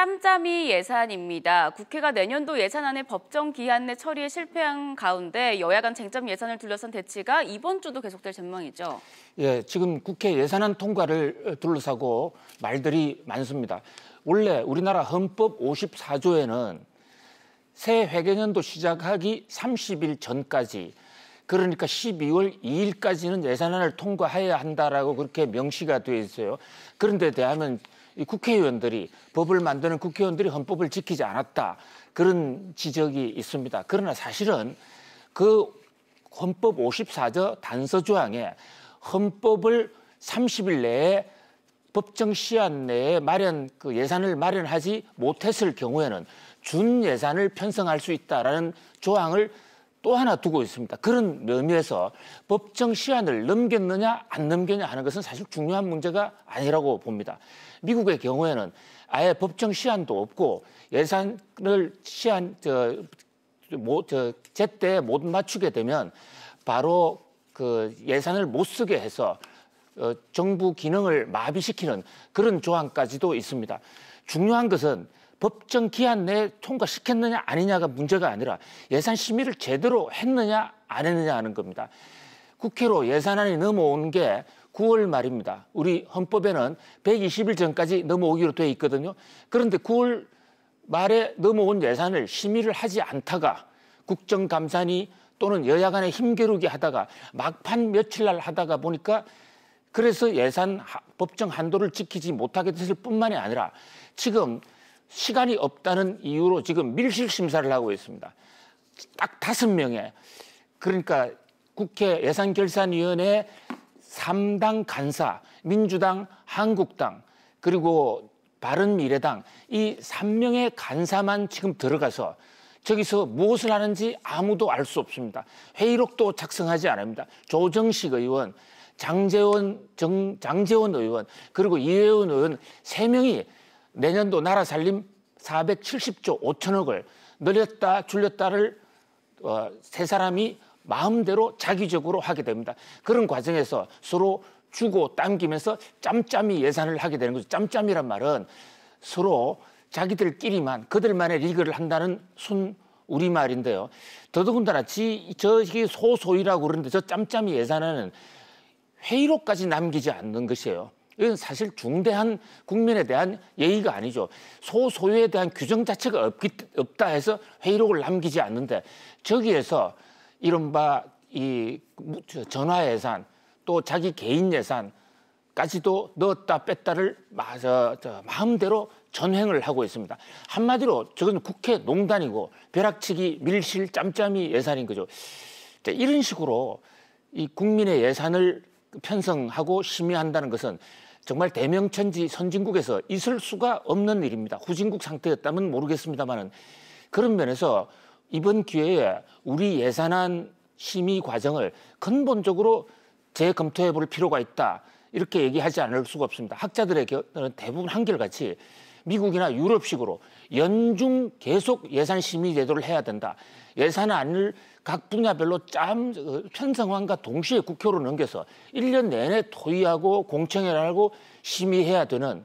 짬짬이 예산입니다. 국회가 내년도 예산안의 법정 기한 내 처리에 실패한 가운데 여야 간 쟁점 예산을 둘러싼 대치가 이번 주도 계속될 전망이죠. 예, 지금 국회 예산안 통과를 어, 둘러싸고 말들이 많습니다. 원래 우리나라 헌법 54조에는 새 회계년도 시작하기 30일 전까지 그러니까 12월 2일까지는 예산안을 통과해야 한다라고 그렇게 명시가 돼 있어요. 그런데 대하면 이 국회의원들이 법을 만드는 국회의원들이 헌법을 지키지 않았다 그런 지적이 있습니다. 그러나 사실은 그 헌법 54조 단서 조항에 헌법을 30일 내에 법정 시한 내에 마련 그 예산을 마련하지 못했을 경우에는 준 예산을 편성할 수 있다라는 조항을 또 하나 두고 있습니다. 그런 의미에서 법정 시한을 넘겼느냐 안 넘겼냐 하는 것은 사실 중요한 문제가 아니라고 봅니다. 미국의 경우에는 아예 법정 시한도 없고 예산을 시한 저, 뭐, 저 제때 못 맞추게 되면 바로 그 예산을 못 쓰게 해서 어, 정부 기능을 마비시키는 그런 조항까지도 있습니다. 중요한 것은 법정 기한 내에 통과시켰느냐 아니냐가 문제가 아니라 예산 심의를 제대로 했느냐 안 했느냐 하는 겁니다. 국회로 예산안이 넘어온 게 9월 말입니다. 우리 헌법에는 120일 전까지 넘어오기로 돼 있거든요. 그런데 9월 말에 넘어온 예산을 심의를 하지 않다가 국정감사니 또는 여야 간의 힘겨루기 하다가 막판 며칠 날 하다가 보니까 그래서 예산 법정 한도를 지키지 못하게 됐을 뿐만이 아니라 지금 시간이 없다는 이유로 지금 밀실 심사를 하고 있습니다. 딱 다섯 명의 그러니까 국회 예산결산위원회 3당 간사 민주당, 한국당 그리고 바른미래당 이 3명의 간사만 지금 들어가서 저기서 무엇을 하는지 아무도 알 수 없습니다. 회의록도 작성하지 않습니다. 조정식 의원, 장재원 정, 장재원 의원 그리고 이회원 의원 3명이 내년도 나라 살림 470조 5천억을 늘렸다 줄였다를 어, 세 사람이 마음대로 자기적으로 하게 됩니다. 그런 과정에서 서로 주고 당기면서 짬짬이 예산을 하게 되는 거죠. 짬짬이란 말은 서로 자기들끼리만 그들만의 리그를 한다는 순 우리말인데요. 더더군다나 지, 저게 소소이라고 그러는데 저 짬짬이 예산에는 회의록까지 남기지 않는 것이에요. 이건 사실 중대한 국민에 대한 예의가 아니죠. 소소유에 대한 규정 자체가 없기, 없다 해서 회의록을 남기지 않는데 저기에서 이른바 이 전화 예산 또 자기 개인 예산까지도 넣었다 뺐다를 마, 저, 저, 마음대로 전횡을 하고 있습니다. 한마디로 저건 국회 농단이고 벼락치기 밀실 짬짬이 예산인 거죠. 이런 식으로 이 국민의 예산을 편성하고 심의한다는 것은 정말 대명천지 선진국에서 있을 수가 없는 일입니다. 후진국 상태였다면 모르겠습니다만은 그런 면에서 이번 기회에 우리 예산안 심의 과정을 근본적으로 재검토해 볼 필요가 있다. 이렇게 얘기하지 않을 수가 없습니다. 학자들의 대부분 한결같이 미국이나 유럽식으로 연중 계속 예산 심의 제도를 해야 된다. 예산안을 각 분야별로 짬편성한과 어, 동시에 국회로 넘겨서 1년 내내 토의하고 공청회를 하고 심의해야 되는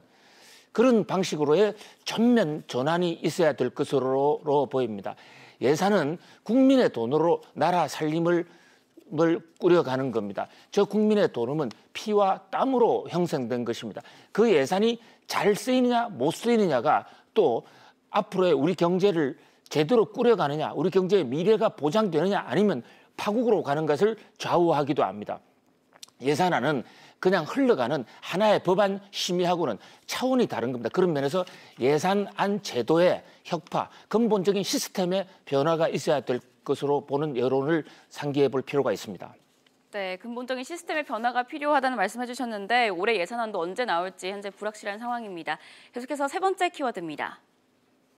그런 방식으로의 전면 전환이 있어야 될 것으로 보입니다. 예산은 국민의 돈으로 나라 살림을 도움을 꾸려가는 겁니다. 저 국민의 도움은 피와 땀으로 형성된 것입니다. 그 예산이 잘 쓰이느냐 못 쓰이느냐가 또 앞으로의 우리 경제를 제대로 꾸려가느냐 우리 경제의 미래가 보장되느냐 아니면 파국으로 가는 것을 좌우하기도 합니다. 예산안은 그냥 흘러가는 하나의 법안 심의하고는 차원이 다른 겁니다. 그런 면에서 예산안 제도의 혁파, 근본적인 시스템의 변화가 있어야 될 것으로 보는 여론을 상기해 볼 필요가 있습니다. 네, 근본적인 시스템의 변화가 필요하다는 말씀해 주셨는데 올해 예산안도 언제 나올지 현재 불확실한 상황입니다. 계속해서 세 번째 키워드입니다.